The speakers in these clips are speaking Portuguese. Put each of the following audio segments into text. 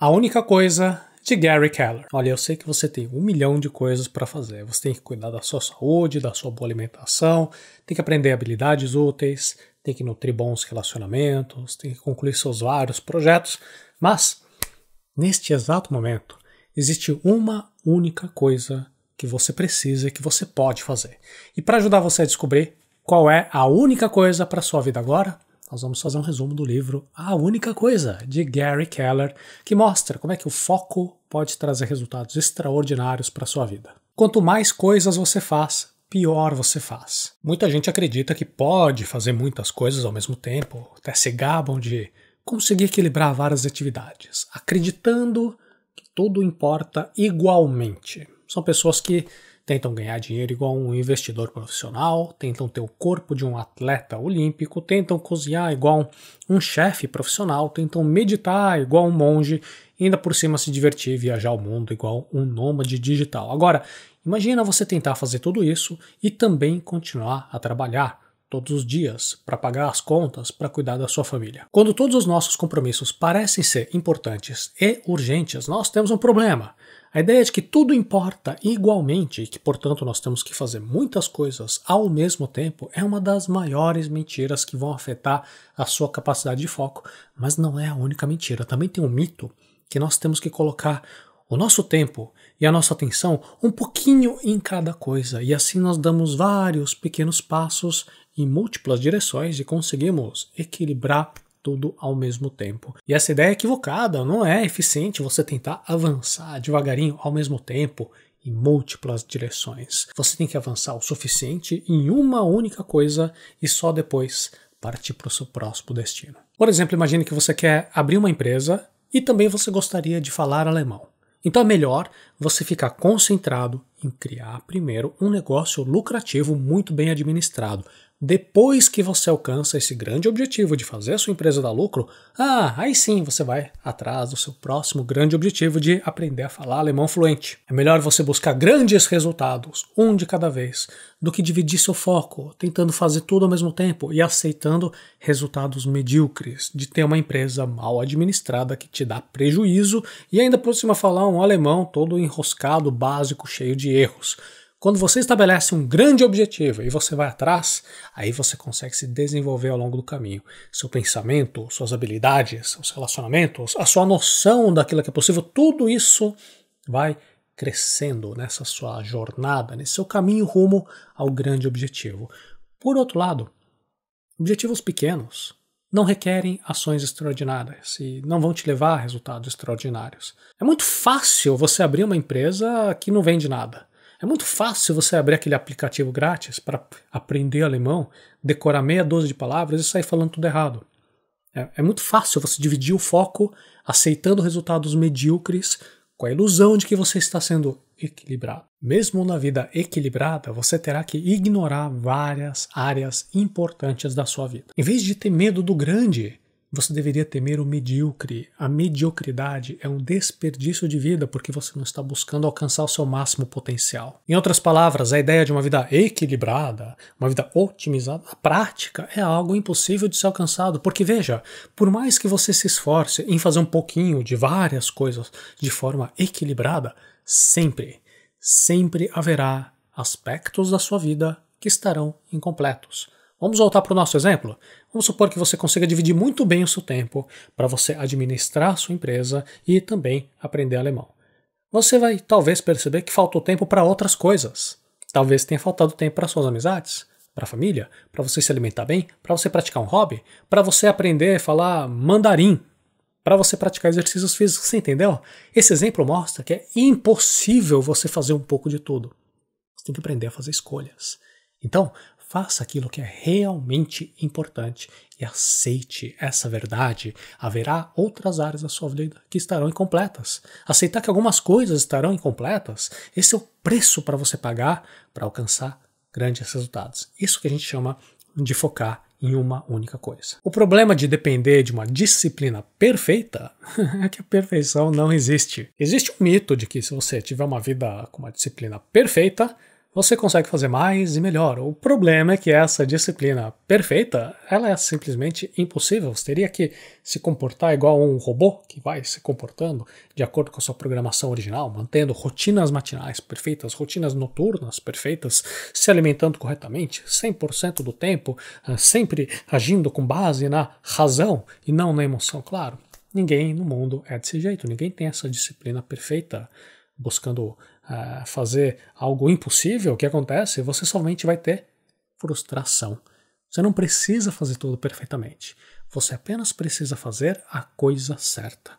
A única coisa de Gary Keller. Olha, eu sei que você tem um milhão de coisas para fazer. Você tem que cuidar da sua saúde, da sua boa alimentação, tem que aprender habilidades úteis, tem que nutrir bons relacionamentos, tem que concluir seus vários projetos, mas neste exato momento existe uma única coisa que você precisa, e que você pode fazer. E para ajudar você a descobrir qual é a única coisa para sua vida agora, nós vamos fazer um resumo do livro A Única Coisa, de Gary Keller, que mostra como é que o foco pode trazer resultados extraordinários para sua vida. Quanto mais coisas você faz, pior você faz. Muita gente acredita que pode fazer muitas coisas ao mesmo tempo, até se gabam de conseguir equilibrar várias atividades, acreditando que tudo importa igualmente. São pessoas que tentam ganhar dinheiro igual um investidor profissional, tentam ter o corpo de um atleta olímpico, tentam cozinhar igual um, chefe profissional, tentam meditar igual um monge, e ainda por cima se divertir e viajar o mundo igual um nômade digital. Agora, imagina você tentar fazer tudo isso e também continuar a trabalhar todos os dias, para pagar as contas, para cuidar da sua família. Quando todos os nossos compromissos parecem ser importantes e urgentes, nós temos um problema. A ideia é de que tudo importa igualmente e que, portanto, nós temos que fazer muitas coisas ao mesmo tempo é uma das maiores mentiras que vão afetar a sua capacidade de foco, mas não é a única mentira. Também tem um mito que nós temos que colocar o nosso tempo e a nossa atenção um pouquinho em cada coisa, e assim nós damos vários pequenos passos em múltiplas direções e conseguimos equilibrar tudo ao mesmo tempo. E essa ideia é equivocada, não é eficiente você tentar avançar devagarinho ao mesmo tempo em múltiplas direções. Você tem que avançar o suficiente em uma única coisa e só depois partir para o seu próximo destino. Por exemplo, imagine que você quer abrir uma empresa e também você gostaria de falar alemão. Então é melhor você ficar concentrado em criar primeiro um negócio lucrativo muito bem administrado, depois que você alcança esse grande objetivo de fazer a sua empresa dar lucro, ah, aí sim você vai atrás do seu próximo grande objetivo de aprender a falar alemão fluente. É melhor você buscar grandes resultados, um de cada vez, do que dividir seu foco, tentando fazer tudo ao mesmo tempo e aceitando resultados medíocres, de ter uma empresa mal administrada que te dá prejuízo e ainda por cima falar um alemão todo enroscado, básico, cheio de erros. Quando você estabelece um grande objetivo e você vai atrás, aí você consegue se desenvolver ao longo do caminho. Seu pensamento, suas habilidades, seus relacionamentos, a sua noção daquilo que é possível, tudo isso vai crescendo nessa sua jornada, nesse seu caminho rumo ao grande objetivo. Por outro lado, objetivos pequenos não requerem ações extraordinárias e não vão te levar a resultados extraordinários. É muito fácil você abrir uma empresa que não vende nada. É muito fácil você abrir aquele aplicativo grátis para aprender alemão, decorar meia dúzia de palavras e sair falando tudo errado. É, é muito fácil você dividir o foco aceitando resultados medíocres com a ilusão de que você está sendo equilibrado. Mesmo na vida equilibrada, você terá que ignorar várias áreas importantes da sua vida. Em vez de ter medo do grande, você deveria temer o medíocre. A mediocridade é um desperdício de vida porque você não está buscando alcançar o seu máximo potencial. Em outras palavras, a ideia de uma vida equilibrada, uma vida otimizada, prática, é algo impossível de ser alcançado. Porque veja, por mais que você se esforce em fazer um pouquinho de várias coisas de forma equilibrada, sempre, sempre haverá aspectos da sua vida que estarão incompletos Vamos voltar para o nosso exemplo? Vamos supor que você consiga dividir muito bem o seu tempo para você administrar sua empresa e também aprender alemão. Você vai talvez perceber que faltou tempo para outras coisas. Talvez tenha faltado tempo para suas amizades, para a família, para você se alimentar bem, para você praticar um hobby, para você aprender a falar mandarim, para você praticar exercícios físicos, você entendeu? Esse exemplo mostra que é impossível você fazer um pouco de tudo. Você tem que aprender a fazer escolhas. Então, Faça aquilo que é realmente importante e aceite essa verdade. Haverá outras áreas da sua vida que estarão incompletas. Aceitar que algumas coisas estarão incompletas, esse é o preço para você pagar para alcançar grandes resultados. Isso que a gente chama de focar em uma única coisa. O problema de depender de uma disciplina perfeita é que a perfeição não existe. Existe um mito de que se você tiver uma vida com uma disciplina perfeita, você consegue fazer mais e melhor. O problema é que essa disciplina perfeita, ela é simplesmente impossível. Você teria que se comportar igual um robô que vai se comportando de acordo com a sua programação original, mantendo rotinas matinais perfeitas, rotinas noturnas perfeitas, se alimentando corretamente 100% do tempo, ah, sempre agindo com base na razão e não na emoção, claro. Ninguém no mundo é desse jeito, ninguém tem essa disciplina perfeita buscando uh, fazer algo impossível, o que acontece? Você somente vai ter frustração. Você não precisa fazer tudo perfeitamente. Você apenas precisa fazer a coisa certa.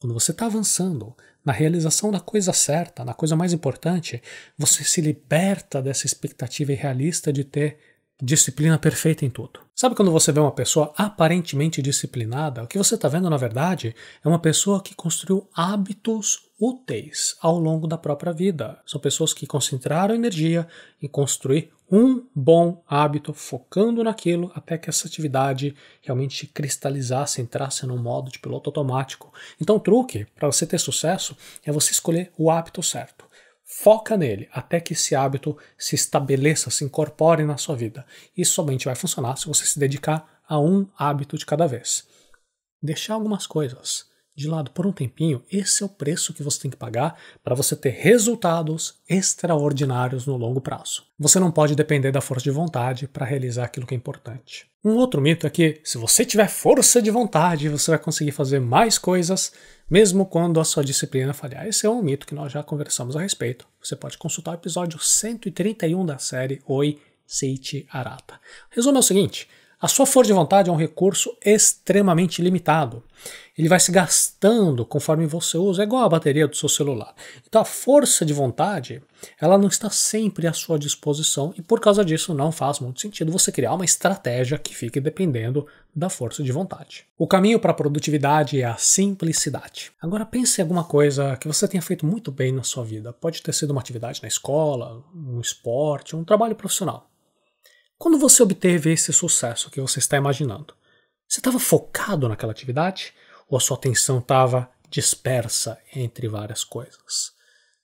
Quando você está avançando na realização da coisa certa, na coisa mais importante, você se liberta dessa expectativa irrealista de ter disciplina perfeita em tudo. Sabe quando você vê uma pessoa aparentemente disciplinada? O que você está vendo, na verdade, é uma pessoa que construiu hábitos úteis ao longo da própria vida. São pessoas que concentraram energia em construir um bom hábito, focando naquilo até que essa atividade realmente cristalizasse, entrasse no modo de piloto automático. Então, o truque para você ter sucesso é você escolher o hábito certo. Foca nele até que esse hábito se estabeleça, se incorpore na sua vida. Isso somente vai funcionar se você se dedicar a um hábito de cada vez. Deixar algumas coisas de lado por um tempinho, esse é o preço que você tem que pagar para você ter resultados extraordinários no longo prazo. Você não pode depender da força de vontade para realizar aquilo que é importante. Um outro mito é que se você tiver força de vontade, você vai conseguir fazer mais coisas, mesmo quando a sua disciplina falhar. Esse é um mito que nós já conversamos a respeito. Você pode consultar o episódio 131 da série Oi Seiichi Arata. Resumo é o seguinte: a sua força de vontade é um recurso extremamente limitado. Ele vai se gastando conforme você usa, é igual a bateria do seu celular. Então a força de vontade, ela não está sempre à sua disposição e por causa disso não faz muito sentido você criar uma estratégia que fique dependendo da força de vontade. O caminho para a produtividade é a simplicidade. Agora pense em alguma coisa que você tenha feito muito bem na sua vida. Pode ter sido uma atividade na escola, um esporte, um trabalho profissional. Quando você obteve esse sucesso que você está imaginando, você estava focado naquela atividade ou a sua atenção estava dispersa entre várias coisas?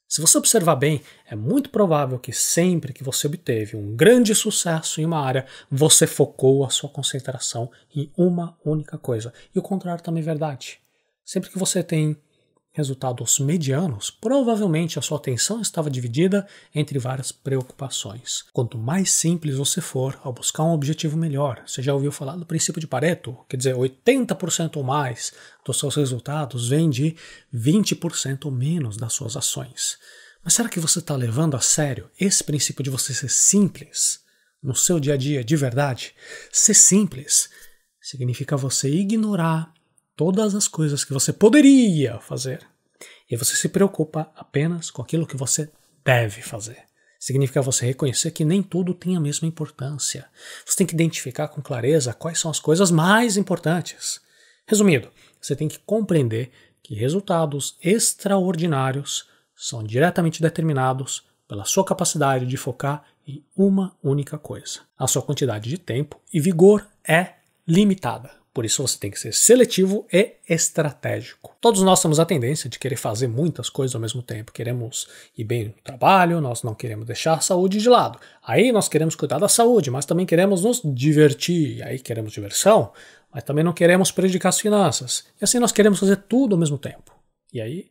Se você observar bem, é muito provável que sempre que você obteve um grande sucesso em uma área, você focou a sua concentração em uma única coisa. E o contrário também é verdade. Sempre que você tem resultados medianos, provavelmente a sua atenção estava dividida entre várias preocupações. Quanto mais simples você for ao buscar um objetivo melhor, você já ouviu falar do princípio de Pareto, quer dizer, 80% ou mais dos seus resultados vem de 20% ou menos das suas ações. Mas será que você está levando a sério esse princípio de você ser simples no seu dia a dia de verdade? Ser simples significa você ignorar todas as coisas que você poderia fazer e você se preocupa apenas com aquilo que você deve fazer. Significa você reconhecer que nem tudo tem a mesma importância. Você tem que identificar com clareza quais são as coisas mais importantes. Resumido, você tem que compreender que resultados extraordinários são diretamente determinados pela sua capacidade de focar em uma única coisa. A sua quantidade de tempo e vigor é limitada. Por isso você tem que ser seletivo e estratégico. Todos nós temos a tendência de querer fazer muitas coisas ao mesmo tempo. Queremos ir bem no trabalho, nós não queremos deixar a saúde de lado. Aí nós queremos cuidar da saúde, mas também queremos nos divertir. Aí queremos diversão, mas também não queremos prejudicar as finanças. E assim nós queremos fazer tudo ao mesmo tempo. E aí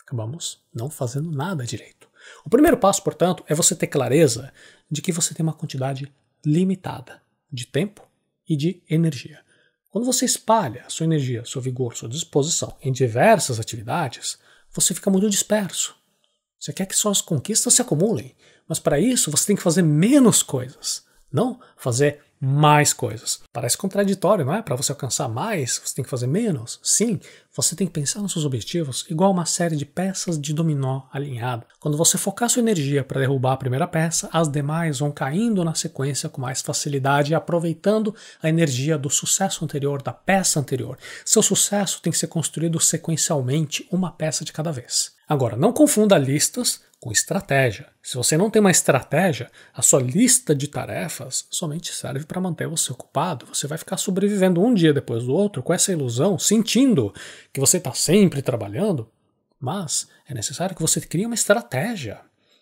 acabamos não fazendo nada direito. O primeiro passo, portanto, é você ter clareza de que você tem uma quantidade limitada de tempo e de energia. Quando você espalha sua energia, seu vigor, sua disposição em diversas atividades, você fica muito disperso. Você quer que suas conquistas se acumulem, mas para isso você tem que fazer menos coisas, não fazer mais coisas. Parece contraditório, não é? Para você alcançar mais, você tem que fazer menos? Sim, você tem que pensar nos seus objetivos igual uma série de peças de dominó alinhada. Quando você focar sua energia para derrubar a primeira peça, as demais vão caindo na sequência com mais facilidade, aproveitando a energia do sucesso anterior, da peça anterior. Seu sucesso tem que ser construído sequencialmente, uma peça de cada vez. Agora, não confunda listas com estratégia. Se você não tem uma estratégia, a sua lista de tarefas somente serve para manter você ocupado. Você vai ficar sobrevivendo um dia depois do outro com essa ilusão, sentindo que você está sempre trabalhando. Mas é necessário que você crie uma estratégia.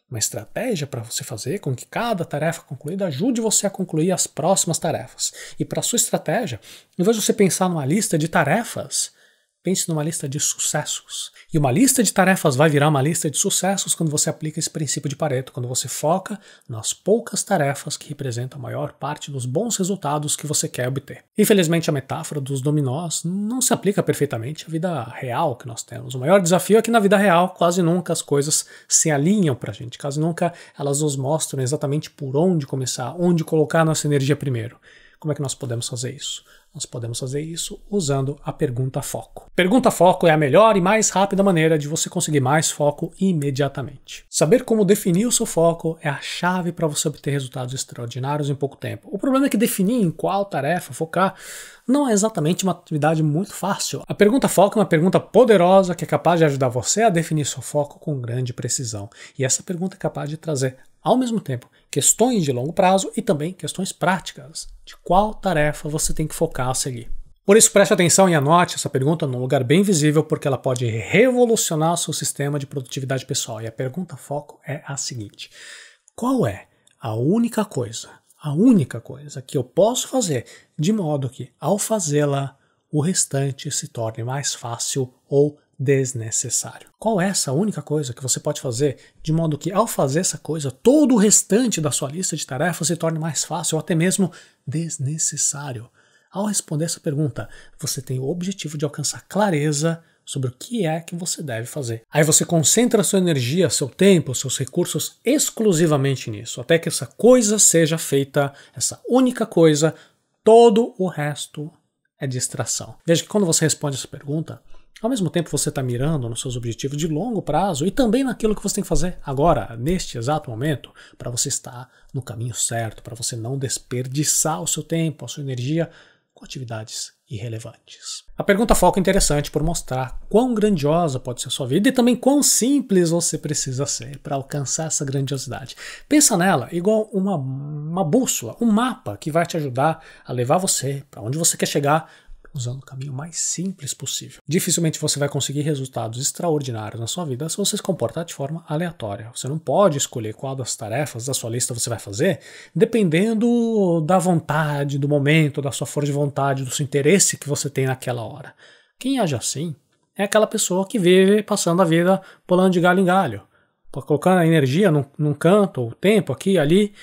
Uma estratégia para você fazer com que cada tarefa concluída ajude você a concluir as próximas tarefas. E para sua estratégia, em vez de você pensar numa lista de tarefas, Pense numa lista de sucessos. E uma lista de tarefas vai virar uma lista de sucessos quando você aplica esse princípio de Pareto, quando você foca nas poucas tarefas que representam a maior parte dos bons resultados que você quer obter. Infelizmente, a metáfora dos dominós não se aplica perfeitamente à vida real que nós temos. O maior desafio é que na vida real quase nunca as coisas se alinham para a gente, quase nunca elas nos mostram exatamente por onde começar, onde colocar nossa energia primeiro. Como é que nós podemos fazer isso? Nós podemos fazer isso usando a pergunta foco. Pergunta foco é a melhor e mais rápida maneira de você conseguir mais foco imediatamente. Saber como definir o seu foco é a chave para você obter resultados extraordinários em pouco tempo. O problema é que definir em qual tarefa focar não é exatamente uma atividade muito fácil. A pergunta foco é uma pergunta poderosa que é capaz de ajudar você a definir seu foco com grande precisão. E essa pergunta é capaz de trazer ao mesmo tempo questões de longo prazo e também questões práticas de qual tarefa você tem que focar a seguir. Por isso, preste atenção e anote essa pergunta num lugar bem visível, porque ela pode revolucionar seu sistema de produtividade pessoal. E a pergunta foco é a seguinte: qual é a única coisa, a única coisa que eu posso fazer de modo que, ao fazê-la, o restante se torne mais fácil ou desnecessário. Qual é essa única coisa que você pode fazer de modo que, ao fazer essa coisa, todo o restante da sua lista de tarefas se torne mais fácil ou até mesmo desnecessário? Ao responder essa pergunta, você tem o objetivo de alcançar clareza sobre o que é que você deve fazer. Aí você concentra sua energia, seu tempo, seus recursos exclusivamente nisso, até que essa coisa seja feita, essa única coisa, todo o resto é distração. Veja que quando você responde essa pergunta, ao mesmo tempo, você está mirando nos seus objetivos de longo prazo e também naquilo que você tem que fazer agora, neste exato momento, para você estar no caminho certo, para você não desperdiçar o seu tempo, a sua energia com atividades irrelevantes. A pergunta foca interessante por mostrar quão grandiosa pode ser a sua vida e também quão simples você precisa ser para alcançar essa grandiosidade. Pensa nela igual uma, uma bússola, um mapa que vai te ajudar a levar você para onde você quer chegar usando o caminho mais simples possível. Dificilmente você vai conseguir resultados extraordinários na sua vida se você se comportar de forma aleatória. Você não pode escolher qual das tarefas da sua lista você vai fazer, dependendo da vontade, do momento, da sua força de vontade, do seu interesse que você tem naquela hora. Quem age assim é aquela pessoa que vive passando a vida pulando de galho em galho, tá colocando a energia num, num canto ou tempo aqui e ali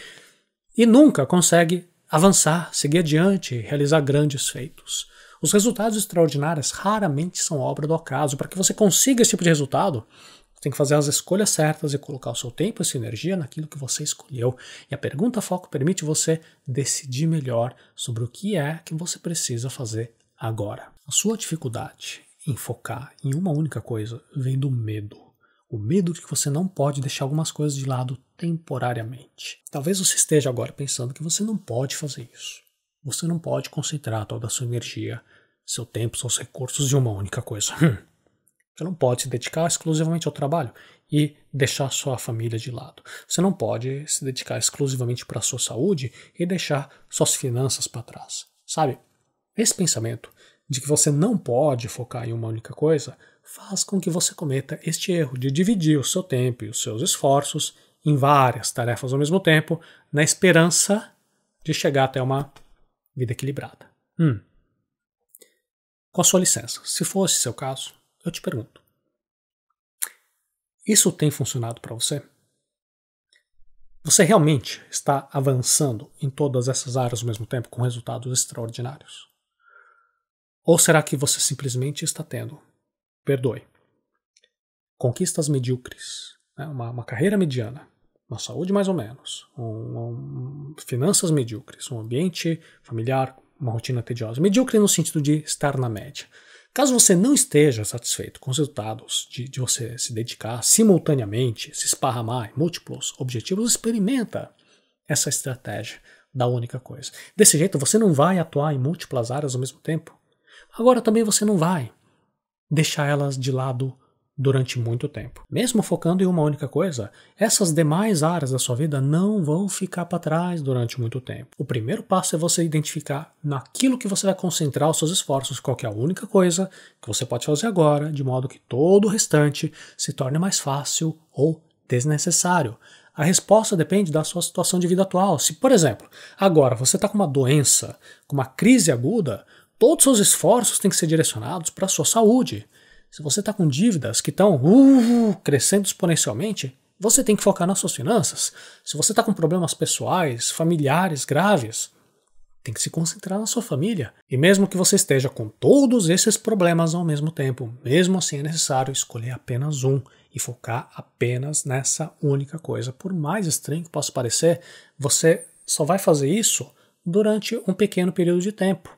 e nunca consegue avançar, seguir adiante, realizar grandes feitos. Os resultados extraordinários raramente são obra do acaso. Para que você consiga esse tipo de resultado, você tem que fazer as escolhas certas e colocar o seu tempo e sua energia naquilo que você escolheu. E a pergunta foco permite você decidir melhor sobre o que é que você precisa fazer agora. A sua dificuldade em focar em uma única coisa vem do medo. O medo de que você não pode deixar algumas coisas de lado temporariamente. Talvez você esteja agora pensando que você não pode fazer isso. Você não pode concentrar toda a sua energia seu tempo, seus recursos em uma única coisa. Hum. Você não pode se dedicar exclusivamente ao trabalho e deixar sua família de lado. Você não pode se dedicar exclusivamente para a sua saúde e deixar suas finanças para trás. Sabe? Esse pensamento de que você não pode focar em uma única coisa faz com que você cometa este erro de dividir o seu tempo e os seus esforços em várias tarefas ao mesmo tempo, na esperança de chegar até uma vida equilibrada. Hum. Com a sua licença, se fosse seu caso, eu te pergunto: isso tem funcionado para você? Você realmente está avançando em todas essas áreas ao mesmo tempo com resultados extraordinários? Ou será que você simplesmente está tendo, perdoe, conquistas medíocres, né? uma, uma, carreira mediana, uma saúde mais ou menos, um, um, finanças medíocres, um ambiente familiar uma rotina tediosa. Medíocre no sentido de estar na média. Caso você não esteja satisfeito com os resultados de, de você se dedicar simultaneamente, se esparramar em múltiplos objetivos, experimenta essa estratégia da única coisa. Desse jeito, você não vai atuar em múltiplas áreas ao mesmo tempo. Agora também você não vai deixar elas de lado durante muito tempo. Mesmo focando em uma única coisa, essas demais áreas da sua vida não vão ficar para trás durante muito tempo. O primeiro passo é você identificar naquilo que você vai concentrar os seus esforços, qual é a única coisa que você pode fazer agora, de modo que todo o restante se torne mais fácil ou desnecessário. A resposta depende da sua situação de vida atual. Se, por exemplo, agora você está com uma doença, com uma crise aguda, todos os seus esforços têm que ser direcionados para a sua saúde. Se você está com dívidas que estão uh, crescendo exponencialmente, você tem que focar nas suas finanças. Se você está com problemas pessoais, familiares graves, tem que se concentrar na sua família. E mesmo que você esteja com todos esses problemas ao mesmo tempo, mesmo assim é necessário escolher apenas um e focar apenas nessa única coisa. Por mais estranho que possa parecer, você só vai fazer isso durante um pequeno período de tempo.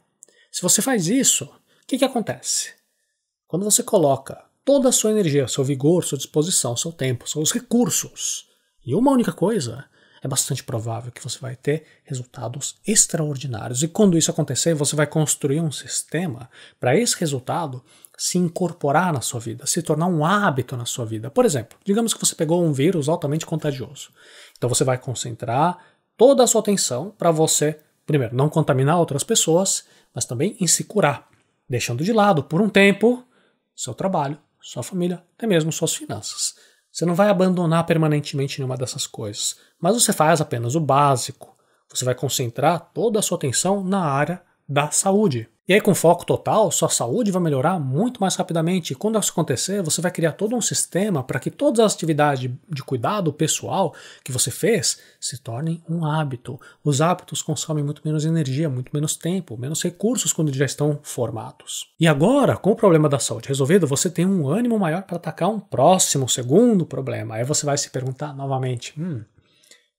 Se você faz isso, o que, que acontece? Quando você coloca toda a sua energia, seu vigor, sua disposição, seu tempo, seus recursos e uma única coisa, é bastante provável que você vai ter resultados extraordinários. E quando isso acontecer, você vai construir um sistema para esse resultado se incorporar na sua vida, se tornar um hábito na sua vida. Por exemplo, digamos que você pegou um vírus altamente contagioso. Então você vai concentrar toda a sua atenção para você, primeiro, não contaminar outras pessoas, mas também em se curar, deixando de lado por um tempo seu trabalho, sua família, até mesmo suas finanças. Você não vai abandonar permanentemente nenhuma dessas coisas, mas você faz apenas o básico. Você vai concentrar toda a sua atenção na área da saúde. E aí, com foco total, sua saúde vai melhorar muito mais rapidamente. E quando isso acontecer, você vai criar todo um sistema para que todas as atividades de cuidado pessoal que você fez se tornem um hábito. Os hábitos consomem muito menos energia, muito menos tempo, menos recursos quando já estão formados. E agora, com o problema da saúde resolvido, você tem um ânimo maior para atacar um próximo, segundo problema. Aí você vai se perguntar novamente: hum,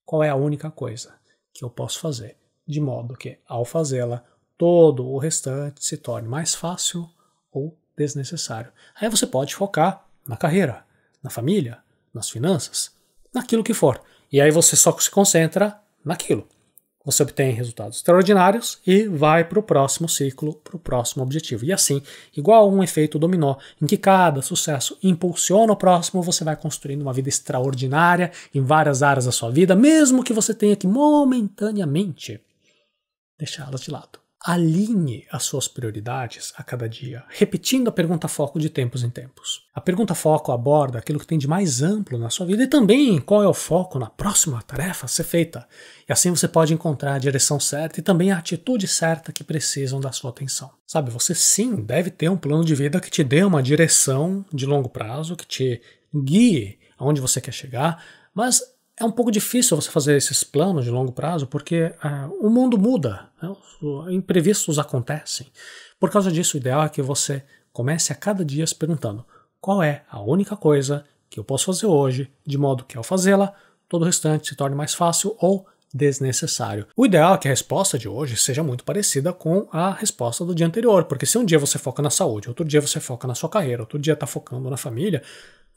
qual é a única coisa que eu posso fazer? De modo que, ao fazê-la, todo o restante se torne mais fácil ou desnecessário. Aí você pode focar na carreira, na família, nas finanças, naquilo que for. E aí você só se concentra naquilo. Você obtém resultados extraordinários e vai para o próximo ciclo, para o próximo objetivo. E assim, igual um efeito dominó, em que cada sucesso impulsiona o próximo, você vai construindo uma vida extraordinária em várias áreas da sua vida, mesmo que você tenha que momentaneamente deixá-las de lado. Alinhe as suas prioridades a cada dia, repetindo a pergunta foco de tempos em tempos. A pergunta foco aborda aquilo que tem de mais amplo na sua vida e também qual é o foco na próxima tarefa a ser feita. E assim você pode encontrar a direção certa e também a atitude certa que precisam da sua atenção. Sabe, você sim deve ter um plano de vida que te dê uma direção de longo prazo, que te guie aonde você quer chegar, mas é um pouco difícil você fazer esses planos de longo prazo, porque uh, o mundo muda, né? imprevistos acontecem. Por causa disso, o ideal é que você comece a cada dia se perguntando qual é a única coisa que eu posso fazer hoje, de modo que ao fazê-la, todo o restante se torne mais fácil ou desnecessário. O ideal é que a resposta de hoje seja muito parecida com a resposta do dia anterior, porque se um dia você foca na saúde, outro dia você foca na sua carreira, outro dia está focando na família,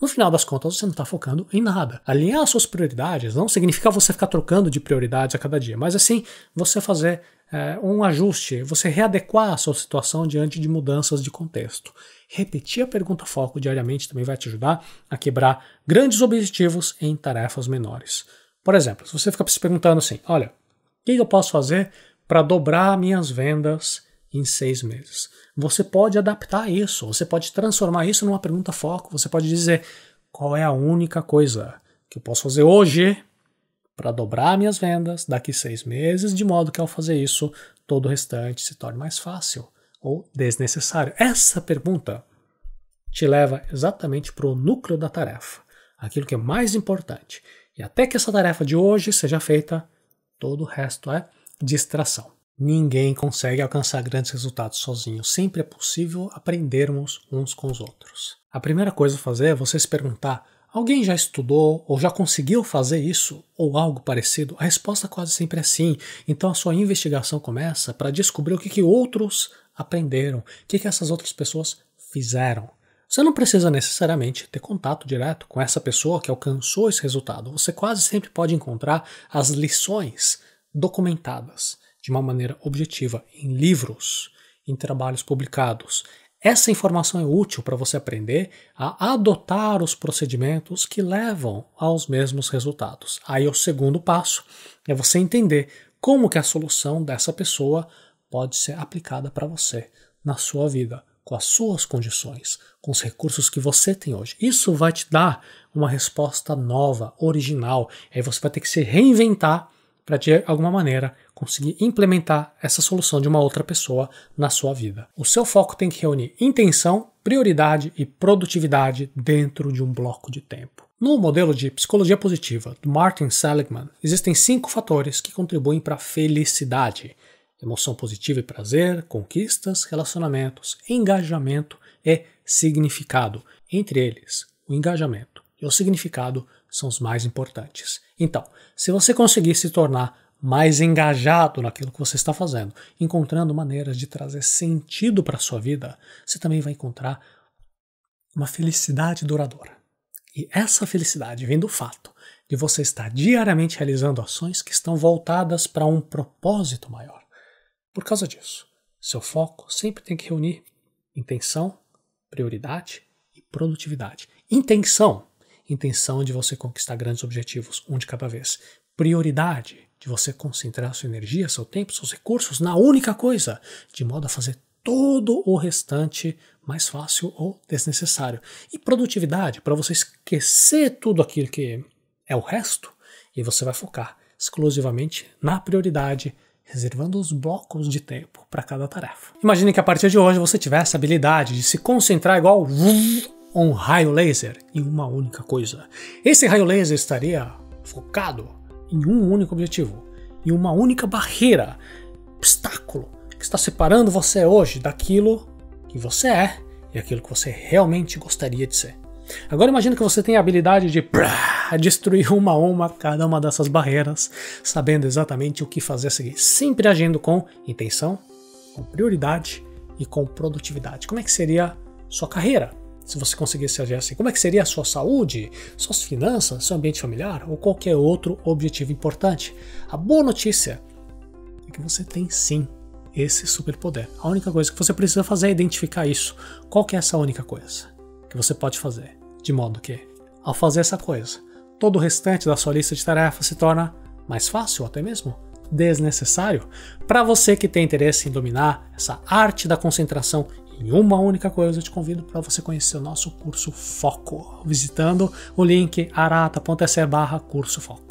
no final das contas, você não está focando em nada. Alinhar as suas prioridades não significa você ficar trocando de prioridades a cada dia, mas assim você fazer é, um ajuste, você readequar a sua situação diante de mudanças de contexto. Repetir a pergunta foco diariamente também vai te ajudar a quebrar grandes objetivos em tarefas menores. Por exemplo, se você ficar se perguntando assim: olha, o que eu posso fazer para dobrar minhas vendas em seis meses. Você pode adaptar isso, você pode transformar isso numa pergunta foco, você pode dizer qual é a única coisa que eu posso fazer hoje para dobrar minhas vendas daqui seis meses, de modo que ao fazer isso, todo o restante se torne mais fácil ou desnecessário. Essa pergunta te leva exatamente para o núcleo da tarefa, aquilo que é mais importante. E até que essa tarefa de hoje seja feita, todo o resto é distração. Ninguém consegue alcançar grandes resultados sozinho. Sempre é possível aprendermos uns com os outros. A primeira coisa a fazer é você se perguntar: alguém já estudou ou já conseguiu fazer isso ou algo parecido? A resposta quase sempre é sim. Então a sua investigação começa para descobrir o que, que outros aprenderam, o que, que essas outras pessoas fizeram. Você não precisa necessariamente ter contato direto com essa pessoa que alcançou esse resultado. Você quase sempre pode encontrar as lições documentadas de uma maneira objetiva em livros, em trabalhos publicados. Essa informação é útil para você aprender a adotar os procedimentos que levam aos mesmos resultados. Aí é o segundo passo é você entender como que a solução dessa pessoa pode ser aplicada para você na sua vida, com as suas condições, com os recursos que você tem hoje. Isso vai te dar uma resposta nova, original. Aí você vai ter que se reinventar para de alguma maneira conseguir implementar essa solução de uma outra pessoa na sua vida. O seu foco tem que reunir intenção, prioridade e produtividade dentro de um bloco de tempo. No modelo de psicologia positiva do Martin Seligman, existem cinco fatores que contribuem para a felicidade: emoção positiva e prazer, conquistas, relacionamentos, engajamento e significado. Entre eles, o engajamento e o significado são os mais importantes. Então, se você conseguir se tornar mais engajado naquilo que você está fazendo, encontrando maneiras de trazer sentido para a sua vida, você também vai encontrar uma felicidade duradoura. E essa felicidade vem do fato de você estar diariamente realizando ações que estão voltadas para um propósito maior. Por causa disso, seu foco sempre tem que reunir intenção, prioridade e produtividade. Intenção intenção de você conquistar grandes objetivos, um de cada vez. Prioridade de você concentrar sua energia, seu tempo, seus recursos na única coisa, de modo a fazer todo o restante mais fácil ou desnecessário. E produtividade, para você esquecer tudo aquilo que é o resto e você vai focar exclusivamente na prioridade, reservando os blocos de tempo para cada tarefa. Imagine que a partir de hoje você tivesse a habilidade de se concentrar igual um raio laser em uma única coisa. Esse raio laser estaria focado em um único objetivo, em uma única barreira, obstáculo que está separando você hoje daquilo que você é e aquilo que você realmente gostaria de ser. Agora imagine que você tem a habilidade de destruir uma a uma cada uma dessas barreiras, sabendo exatamente o que fazer a seguir, sempre agindo com intenção, com prioridade e com produtividade. Como é que seria sua carreira? se você conseguisse agir assim? Como é que seria a sua saúde, suas finanças, seu ambiente familiar ou qualquer outro objetivo importante? A boa notícia é que você tem sim esse superpoder. A única coisa que você precisa fazer é identificar isso. Qual é essa única coisa que você pode fazer? De modo que, ao fazer essa coisa, todo o restante da sua lista de tarefas se torna mais fácil, até mesmo desnecessário. Para você que tem interesse em dominar essa arte da concentração em uma única coisa, eu te convido para você conhecer o nosso curso Foco, visitando o link arata.se barra curso Foco.